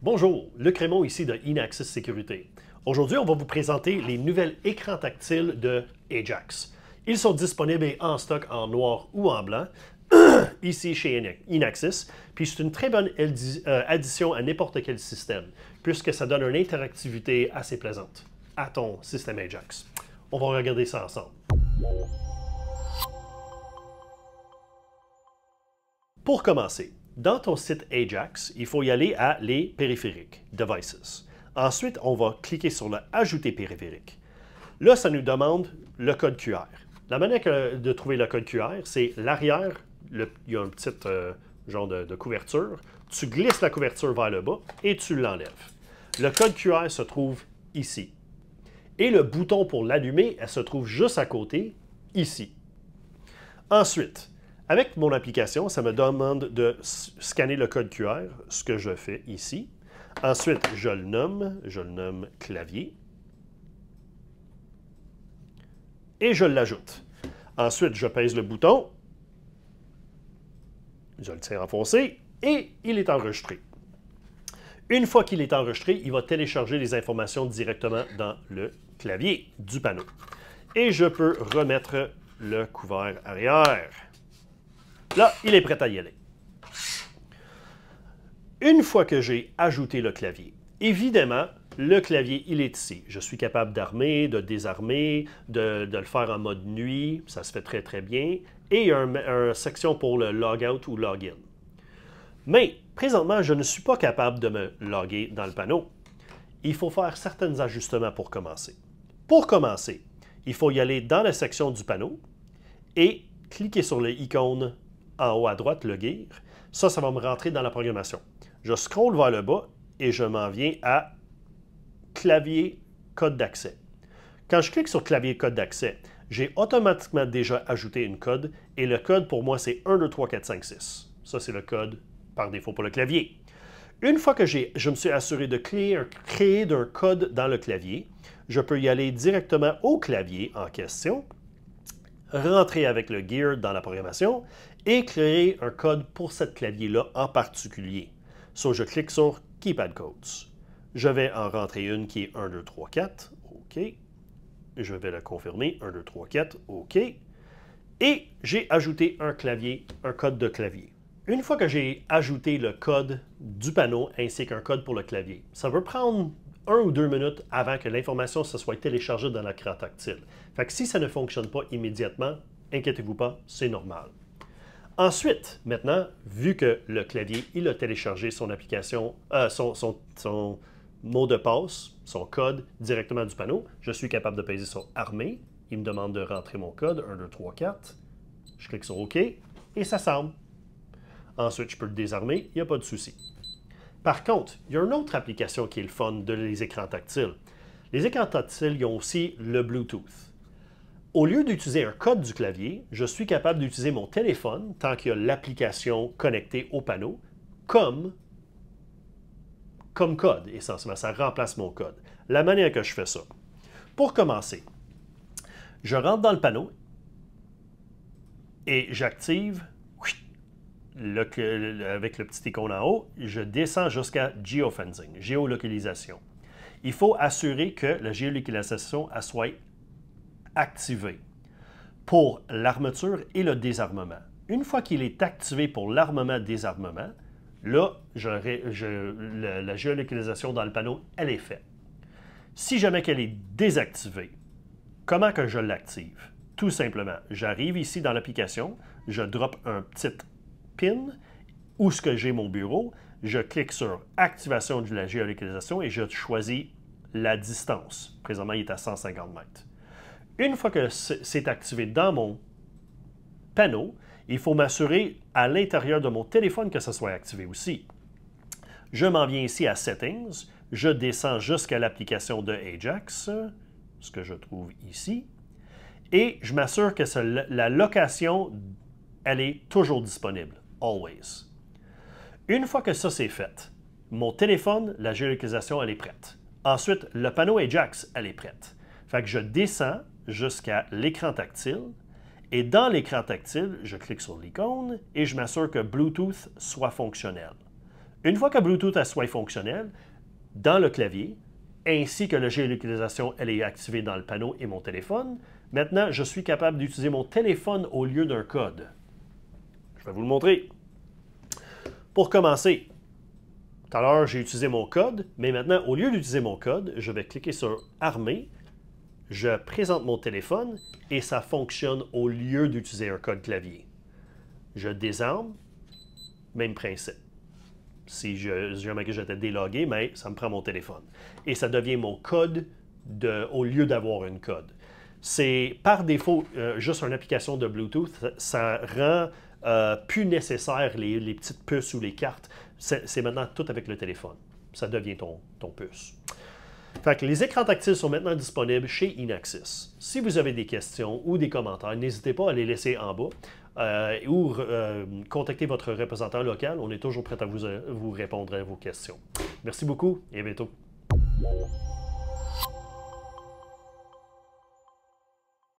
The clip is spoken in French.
Bonjour, Luc Raymond ici de Inaxis Sécurité. Aujourd'hui, on va vous présenter les nouvelles écrans tactiles de Ajax. Ils sont disponibles en stock en noir ou en blanc, ici chez Inaxis, puis c'est une très bonne euh, addition à n'importe quel système, puisque ça donne une interactivité assez plaisante à ton système Ajax. On va regarder ça ensemble. Pour commencer, dans ton site Ajax, il faut y aller à les périphériques, Devices. Ensuite, on va cliquer sur le Ajouter périphérique. Là, ça nous demande le code QR. La manière de trouver le code QR, c'est l'arrière, il y a une petite euh, genre de, de couverture. Tu glisses la couverture vers le bas et tu l'enlèves. Le code QR se trouve ici. Et le bouton pour l'allumer, elle se trouve juste à côté, ici. Ensuite, avec mon application, ça me demande de scanner le code QR, ce que je fais ici. Ensuite, je le nomme, je le nomme clavier. Et je l'ajoute. Ensuite, je pèse le bouton. Je le tiens enfoncé et il est enregistré. Une fois qu'il est enregistré, il va télécharger les informations directement dans le clavier du panneau. Et je peux remettre le couvert arrière. Là, il est prêt à y aller. Une fois que j'ai ajouté le clavier, évidemment, le clavier, il est ici. Je suis capable d'armer, de désarmer, de, le faire en mode nuit. Ça se fait très, très bien. Et il y a une section pour le logout ou login. Mais présentement, je ne suis pas capable de me loguer dans le panneau. Il faut faire certains ajustements pour commencer. Pour commencer, il faut y aller dans la section du panneau et cliquer sur l'icône en haut à droite, le gear. Ça, ça va me rentrer dans la programmation. Je scroll vers le bas et je m'en viens à clavier code d'accès. Quand je clique sur clavier code d'accès, j'ai automatiquement déjà ajouté une code et le code pour moi c'est 1, 2, 3, 4, 5, 6. Ça c'est le code par défaut pour le clavier. Une fois que je me suis assuré de créer, créer d'un code dans le clavier, je peux y aller directement au clavier en question, rentrer avec le gear dans la programmation et créer un code pour cette clavier-là en particulier. So, je clique sur Keypad Codes. Je vais en rentrer une qui est 1, 2, 3, 4. OK. Je vais la confirmer. 1, 2, 3, 4. OK. Et j'ai ajouté un clavier, un code de clavier. Une fois que j'ai ajouté le code du panneau ainsi qu'un code pour le clavier, ça va prendre un ou deux minutes avant que l'information se soit téléchargée dans la craie tactile. Fait que si ça ne fonctionne pas immédiatement, inquiétez-vous pas, c'est normal. Ensuite, maintenant, vu que le clavier, il a téléchargé son application, euh, son, mot de passe, son code directement du panneau, je suis capable de payer sur Armée. Il me demande de rentrer mon code, 1, 2, 3, 4. Je clique sur OK et ça s'arme. Ensuite, je peux le désarmer, il n'y a pas de souci. Par contre, il y a une autre application qui est le fun de les écrans tactiles. Les écrans tactiles, ils ont aussi le Bluetooth. Au lieu d'utiliser un code du clavier, je suis capable d'utiliser mon téléphone, tant qu'il y a l'application connectée au panneau, comme, comme code, essentiellement. Ça remplace mon code. La manière que je fais ça. Pour commencer, je rentre dans le panneau et j'active avec le petit icône en haut, je descends jusqu'à geofencing, géolocalisation. Il faut assurer que la géolocalisation soit activé pour l'armature et le désarmement. Une fois qu'il est activé pour l'armement-désarmement, là, la, géolocalisation dans le panneau, elle est faite. Si jamais qu'elle est désactivée, comment que je l'active? Tout simplement, j'arrive ici dans l'application, je drop un petit pin où ce que j'ai mon bureau, je clique sur activation de la géolocalisation et je choisis la distance. Présentement, il est à 150 mètres. Une fois que c'est activé dans mon panneau, il faut m'assurer à l'intérieur de mon téléphone que ça soit activé aussi. Je m'en viens ici à Settings. Je descends jusqu'à l'application de Ajax, ce que je trouve ici. Et je m'assure que la location, elle est toujours disponible. Always. Une fois que ça c'est fait, mon téléphone, la géolocalisation, elle est prête. Ensuite, le panneau Ajax, elle est prête. Fait que je descends jusqu'à l'écran tactile. Et dans l'écran tactile, je clique sur l'icône et je m'assure que Bluetooth soit fonctionnel. Une fois que Bluetooth soit fonctionnel, dans le clavier, ainsi que le géolocalisation elle est activée dans le panneau et mon téléphone, maintenant je suis capable d'utiliser mon téléphone au lieu d'un code. Je vais vous le montrer. Pour commencer, tout à l'heure j'ai utilisé mon code, mais maintenant au lieu d'utiliser mon code, je vais cliquer sur Armer je présente mon téléphone et ça fonctionne au lieu d'utiliser un code clavier. Je désarme, même principe. Si je, jamais que j'étais délogué, mais ça me prend mon téléphone. Et ça devient mon code au lieu d'avoir un code. C'est par défaut euh, juste une application de Bluetooth. Ça rend euh, plus nécessaire les, les, petites puces ou les cartes. C'est maintenant tout avec le téléphone. Ça devient ton, ton puce. Fait les écrans tactiles sont maintenant disponibles chez Inaxis. Si vous avez des questions ou des commentaires, n'hésitez pas à les laisser en bas euh, ou euh, contactez contacter votre représentant local. On est toujours prêt à euh, vous répondre à vos questions. Merci beaucoup et à bientôt.